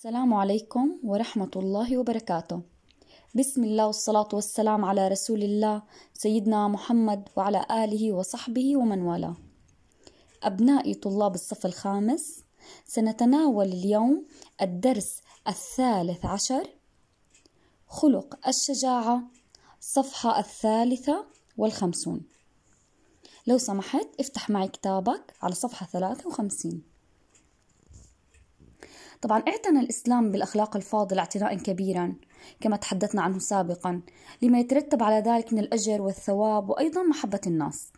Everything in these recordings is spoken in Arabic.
السلام عليكم ورحمة الله وبركاته بسم الله والصلاة والسلام على رسول الله سيدنا محمد وعلى آله وصحبه ومن والاه أبنائي طلاب الصف الخامس سنتناول اليوم الدرس الثالث عشر خلق الشجاعة صفحة الثالثة والخمسون لو سمحت افتح معي كتابك على صفحة ثلاثة وخمسين طبعا اعتنى الإسلام بالأخلاق الفاضلة اعتناء كبيرا كما تحدثنا عنه سابقا لما يترتب على ذلك من الأجر والثواب وأيضا محبة الناس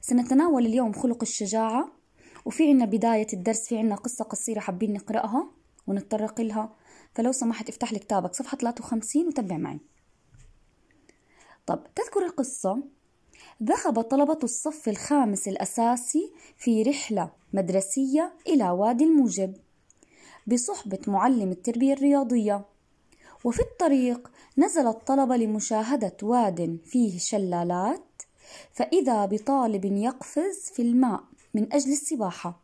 سنتناول اليوم خلق الشجاعة وفي عنا بداية الدرس في عنا قصة قصيرة حابين نقرأها ونتطرق لها فلو سمحت افتح لي كتابك صفحة 53 وتبع معي طب تذكر القصة ذهب طلبة الصف الخامس الأساسي في رحلة مدرسية إلى وادي الموجب بصحبة معلم التربية الرياضية وفي الطريق نزل الطلبة لمشاهدة واد فيه شلالات فإذا بطالب يقفز في الماء من أجل السباحة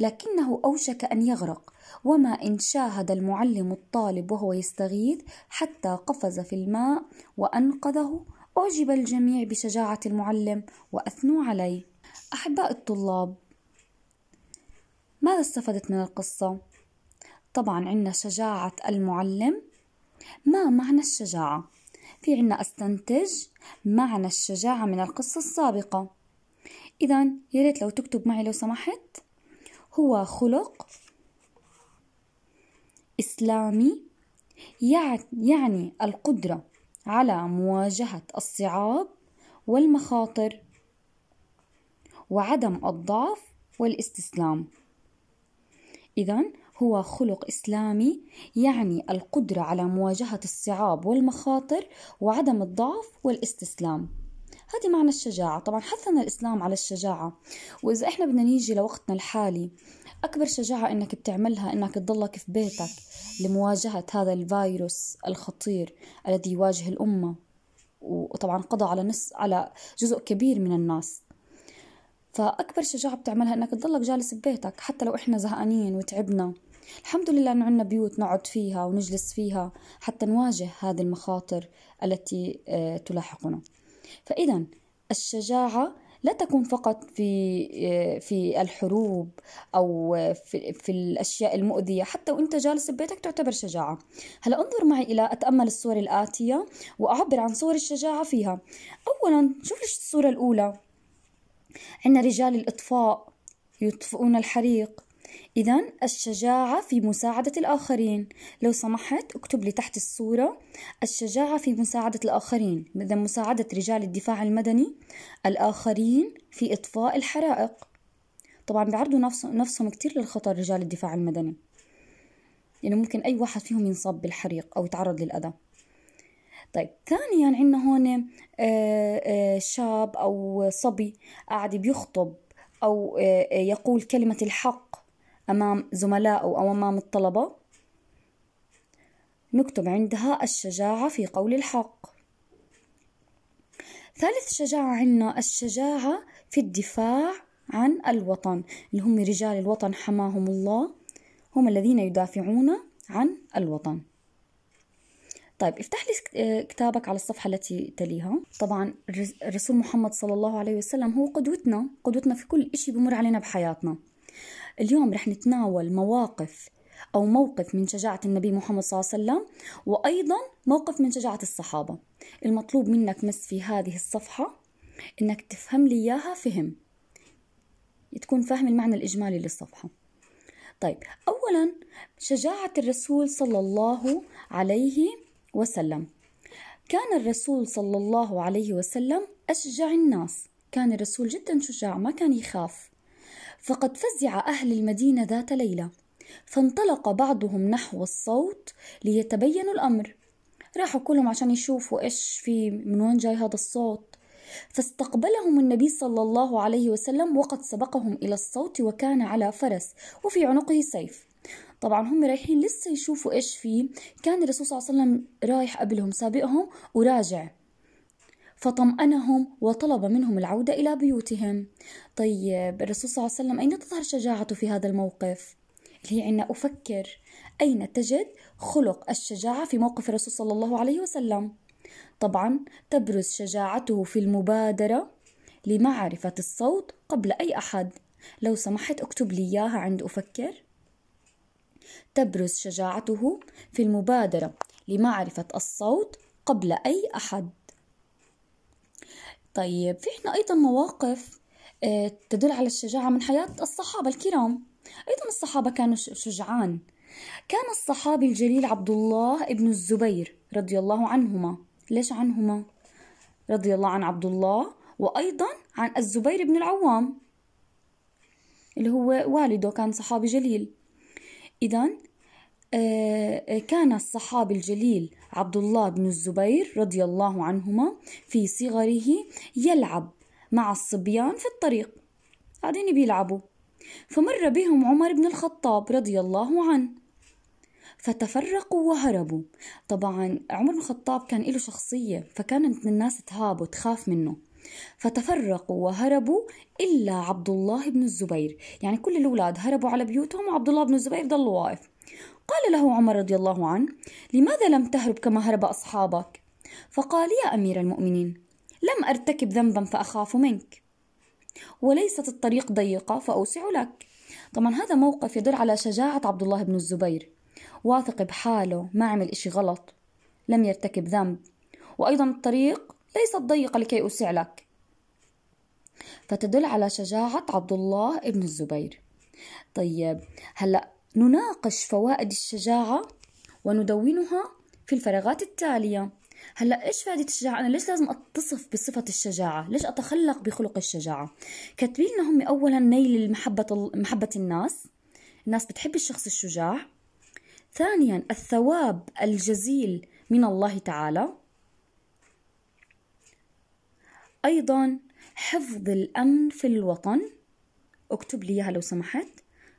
لكنه أوشك أن يغرق وما إن شاهد المعلم الطالب وهو يستغيث حتى قفز في الماء وأنقذه أعجب الجميع بشجاعة المعلم وأثنوا عليه أحباء الطلاب ماذا استفدت من القصة؟ طبعا عندنا شجاعة المعلم ما معنى الشجاعة؟ في عنا أستنتج معنى الشجاعة من القصة السابقة إذا يا ريت لو تكتب معي لو سمحت هو خلق إسلامي يعني القدرة على مواجهة الصعاب والمخاطر وعدم الضعف والاستسلام إذا هو خلق إسلامي يعني القدرة على مواجهة الصعاب والمخاطر وعدم الضعف والاستسلام هذه معنى الشجاعة طبعا حثنا الإسلام على الشجاعة وإذا إحنا بدنا نيجي لوقتنا الحالي أكبر شجاعة إنك بتعملها إنك تضلك في بيتك لمواجهة هذا الفيروس الخطير الذي يواجه الأمة وطبعا قضى على نص على جزء كبير من الناس فأكبر شجاعة بتعملها إنك تضلك جالس ببيتك حتى لو إحنا زهقانين وتعبنا الحمد لله إنه عندنا بيوت نقعد فيها ونجلس فيها حتى نواجه هذه المخاطر التي آه، تلاحقنا فإذا الشجاعة لا تكون فقط في آه، في الحروب او آه، في, في الاشياء المؤذيه حتى وانت جالس ببيتك تعتبر شجاعه هلا انظر معي الى اتامل الصور الاتيه واعبر عن صور الشجاعه فيها اولا شوف الصوره الاولى عندنا رجال الإطفاء يطفئون الحريق إذا الشجاعة في مساعدة الآخرين لو سمحت اكتب لي تحت الصورة الشجاعة في مساعدة الآخرين إذا مساعدة رجال الدفاع المدني الآخرين في إطفاء الحرائق طبعا بيعرضوا نفسهم كتير للخطر رجال الدفاع المدني يعني ممكن أي واحد فيهم ينصاب بالحريق أو يتعرض للأذى طيب ثانيا عندنا هون آه، آه، شاب أو صبي قاعد بيخطب أو آه، يقول كلمة الحق أمام زملائه أو أمام الطلبة نكتب عندها الشجاعة في قول الحق ثالث شجاعة عندنا الشجاعة في الدفاع عن الوطن اللي هم رجال الوطن حماهم الله هم الذين يدافعون عن الوطن طيب افتح لي آه، كتابك على الصفحة التي تليها طبعا الرسول محمد صلى الله عليه وسلم هو قدوتنا قدوتنا في كل إشي بمر علينا بحياتنا اليوم رح نتناول مواقف أو موقف من شجاعة النبي محمد صلى الله عليه وسلم وأيضا موقف من شجاعة الصحابة المطلوب منك مس في هذه الصفحة إنك تفهم لي إياها فهم تكون فاهم المعنى الإجمالي للصفحة طيب أولا شجاعة الرسول صلى الله عليه وسلم كان الرسول صلى الله عليه وسلم أشجع الناس كان الرسول جدا شجاع ما كان يخاف فقد فزع أهل المدينة ذات ليلة فانطلق بعضهم نحو الصوت ليتبينوا الأمر راحوا كلهم عشان يشوفوا إيش في من وين جاي هذا الصوت فاستقبلهم النبي صلى الله عليه وسلم وقد سبقهم إلى الصوت وكان على فرس وفي عنقه سيف طبعا هم رايحين لسه يشوفوا ايش فيه كان الرسول صلى الله عليه وسلم رايح قبلهم سابقهم وراجع فطمأنهم وطلب منهم العودة إلى بيوتهم طيب الرسول صلى الله عليه وسلم أين تظهر شجاعته في هذا الموقف؟ اللي هي عنا أفكر أين تجد خلق الشجاعة في موقف الرسول صلى الله عليه وسلم طبعا تبرز شجاعته في المبادرة لمعرفة الصوت قبل أي أحد لو سمحت اكتب لي إياها عند أفكر تبرز شجاعته في المبادرة لمعرفة الصوت قبل أي أحد طيب في إحنا أيضا مواقف آه، تدل على الشجاعة من حياة الصحابة الكرام أيضا الصحابة كانوا شجعان كان الصحابي الجليل عبد الله ابن الزبير رضي الله عنهما ليش عنهما؟ رضي الله عن عبد الله وأيضا عن الزبير بن العوام اللي هو والده كان صحابي جليل إذا آه، كان الصحابي الجليل عبد الله بن الزبير رضي الله عنهما في صغره يلعب مع الصبيان في الطريق قاعدين بيلعبوا فمر بهم عمر بن الخطاب رضي الله عنه فتفرقوا وهربوا طبعا عمر بن الخطاب كان له شخصية فكانت الناس تهابه تخاف منه فتفرقوا وهربوا إلا عبد الله بن الزبير يعني كل الأولاد هربوا على بيوتهم وعبد الله بن الزبير ضل واقف قال له عمر رضي الله عنه لماذا لم تهرب كما هرب أصحابك فقال يا أمير المؤمنين لم أرتكب ذنبا فأخاف منك وليست الطريق ضيقة فأوسع لك طبعا هذا موقف يدل على شجاعة عبد الله بن الزبير واثق بحاله ما عمل إشي غلط لم يرتكب ذنب وأيضا الطريق ليست ضيقة لكي أوسع لك فتدل على شجاعة عبد الله ابن الزبير طيب هلأ نناقش فوائد الشجاعة وندونها في الفراغات التالية هلا ايش فائدة الشجاعة؟ أنا ليش لازم أتصف بصفة الشجاعة؟ ليش أتخلق بخلق الشجاعة؟ كاتبين هم أولا نيل محبة محبة الناس، الناس بتحب الشخص الشجاع. ثانيا الثواب الجزيل من الله تعالى. أيضا حفظ الأمن في الوطن اكتب لي إياها لو سمحت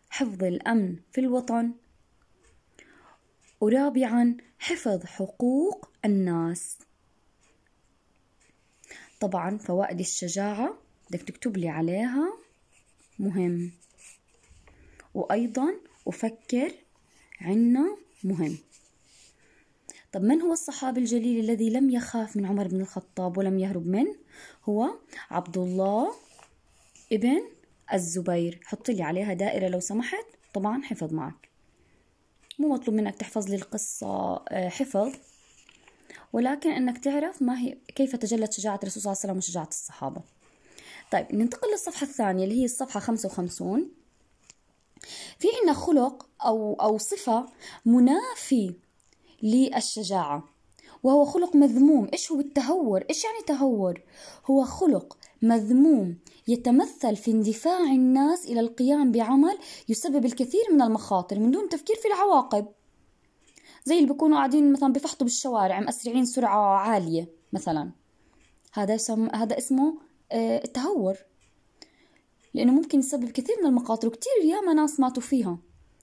حفظ الأمن في الوطن ورابعا حفظ حقوق الناس طبعا فوائد الشجاعة بدك تكتب لي عليها مهم وأيضا أفكر عنا مهم طب من هو الصحابي الجليل الذي لم يخاف من عمر بن الخطاب ولم يهرب منه هو عبد الله ابن الزبير حط لي عليها دائرة لو سمحت طبعا حفظ معك مو مطلوب منك تحفظ لي القصة آه، حفظ ولكن انك تعرف ما هي كيف تجلت شجاعة الرسول صلى الله عليه وسلم وشجاعة الصحابة طيب ننتقل للصفحة الثانية اللي هي الصفحة 55 في عنا خلق أو أو صفة منافي للشجاعة وهو خلق مذموم إيش هو التهور إيش يعني تهور هو خلق مذموم يتمثل في اندفاع الناس إلى القيام بعمل يسبب الكثير من المخاطر من دون تفكير في العواقب زي اللي بيكونوا قاعدين مثلا بفحطوا بالشوارع مسرعين سرعة عالية مثلا هذا سم... هذا اسمه آه، التهور لأنه ممكن يسبب كثير من المخاطر وكثير ياما ناس ماتوا فيها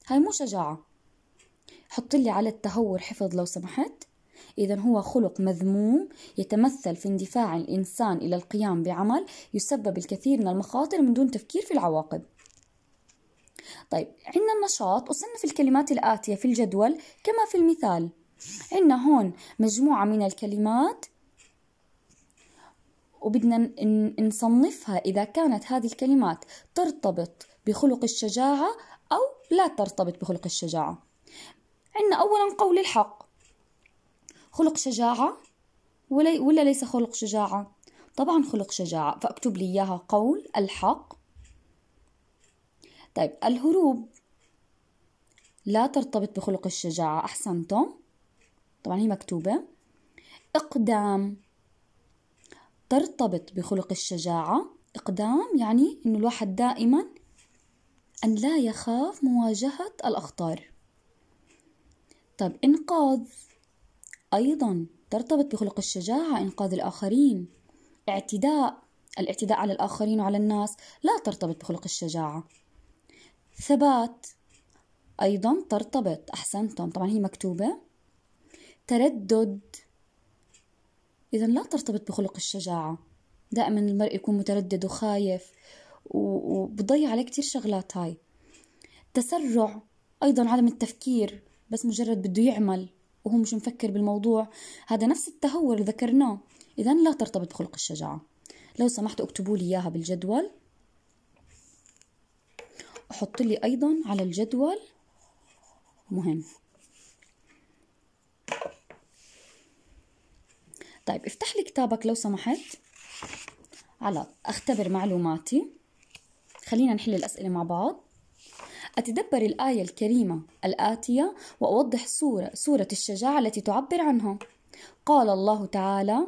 هاي مو شجاعة حط لي على التهور حفظ لو سمحت إذا هو خلق مذموم يتمثل في اندفاع الإنسان إلى القيام بعمل يسبب الكثير من المخاطر من دون تفكير في العواقب طيب عندنا النشاط أصنف الكلمات الآتية في الجدول كما في المثال عندنا هون مجموعة من الكلمات وبدنا نصنفها إذا كانت هذه الكلمات ترتبط بخلق الشجاعة أو لا ترتبط بخلق الشجاعة عندنا أولا قول الحق خلق شجاعة ولا, ولا ليس خلق شجاعة طبعا خلق شجاعة فأكتب لي إياها قول الحق طيب الهروب لا ترتبط بخلق الشجاعة أحسنتم طبعا هي مكتوبة إقدام ترتبط بخلق الشجاعة إقدام يعني إنه الواحد دائما أن لا يخاف مواجهة الأخطار طب إنقاذ أيضا ترتبط بخلق الشجاعة إنقاذ الآخرين اعتداء الاعتداء على الآخرين وعلى الناس لا ترتبط بخلق الشجاعة ثبات أيضا ترتبط أحسنتم طبعا هي مكتوبة تردد إذا لا ترتبط بخلق الشجاعة دائما المرء يكون متردد وخايف وبضيع عليه كتير شغلات هاي تسرع أيضا عدم التفكير بس مجرد بده يعمل وهو مش مفكر بالموضوع هذا نفس التهور اللي ذكرناه إذا لا ترتبط بخلق الشجاعة لو سمحتوا اكتبوا لي إياها بالجدول أحط لي أيضا على الجدول مهم طيب افتح لي كتابك لو سمحت على اختبر معلوماتي خلينا نحل الأسئلة مع بعض أتدبر الآية الكريمة الآتية وأوضح صورة صورة الشجاعة التي تعبر عنها قال الله تعالى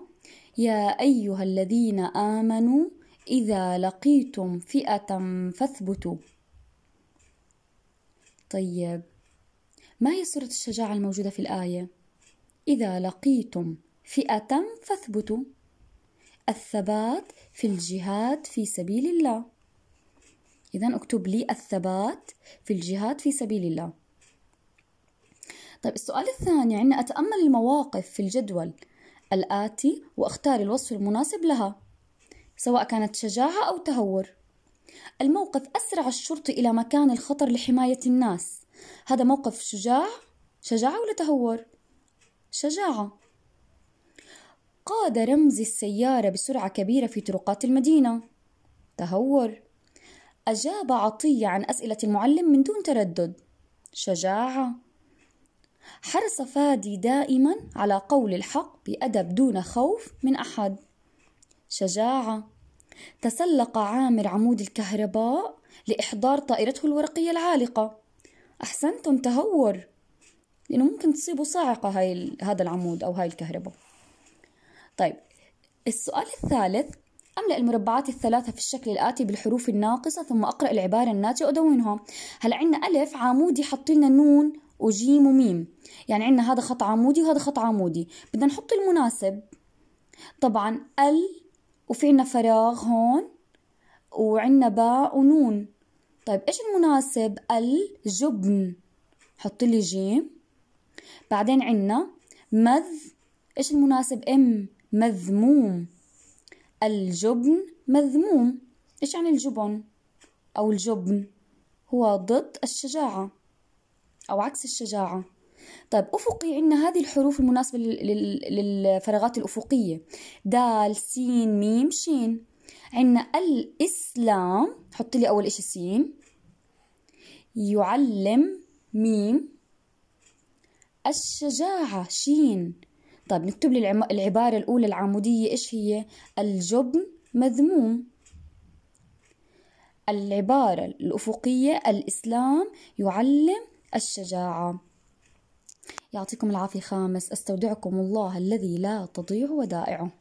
يا أيها الذين آمنوا إذا لقيتم فئة فاثبتوا طيب ما هي صورة الشجاعة الموجودة في الآية؟ إذا لقيتم فئة فاثبتوا الثبات في الجهاد في سبيل الله إذا اكتب لي الثبات في الجهاد في سبيل الله طيب السؤال الثاني عندنا أتأمل المواقف في الجدول الآتي وأختار الوصف المناسب لها سواء كانت شجاعة أو تهور الموقف أسرع الشرطي إلى مكان الخطر لحماية الناس هذا موقف شجاع شجاعة ولا تهور؟ شجاعة قاد رمزي السيارة بسرعة كبيرة في طرقات المدينة تهور أجاب عطية عن أسئلة المعلم من دون تردد شجاعة حرص فادي دائما على قول الحق بأدب دون خوف من أحد شجاعة تسلق عامر عمود الكهرباء لإحضار طائرته الورقية العالقة أحسنتم تهور لأنه ممكن تصيبه صاعقة هاي هذا العمود أو هاي الكهرباء طيب السؤال الثالث أملأ المربعات الثلاثة في الشكل الآتي بالحروف الناقصة ثم أقرأ العبارة الناتجة وأدونها هلا عندنا ألف عمودي حط لنا نون وجيم وميم يعني عندنا هذا خط عمودي وهذا خط عمودي بدنا نحط المناسب طبعا ال وفي عنا فراغ هون وعنا باء ونون طيب ايش المناسب الجبن حط لي جيم بعدين عنا مذ ايش المناسب ام مذموم الجبن مذموم إيش يعني الجبن أو الجبن هو ضد الشجاعة أو عكس الشجاعة طيب أفقي عندنا هذه الحروف المناسبة للفراغات الأفقية دال سين ميم شين عندنا الإسلام حط لي أول إشي سين يعلم ميم الشجاعة شين طيب نكتب لي العبارة الأولى العمودية إيش هي الجبن مذموم العبارة الأفقية الإسلام يعلم الشجاعة يعطيكم العافية خامس أستودعكم الله الذي لا تضيع ودائعه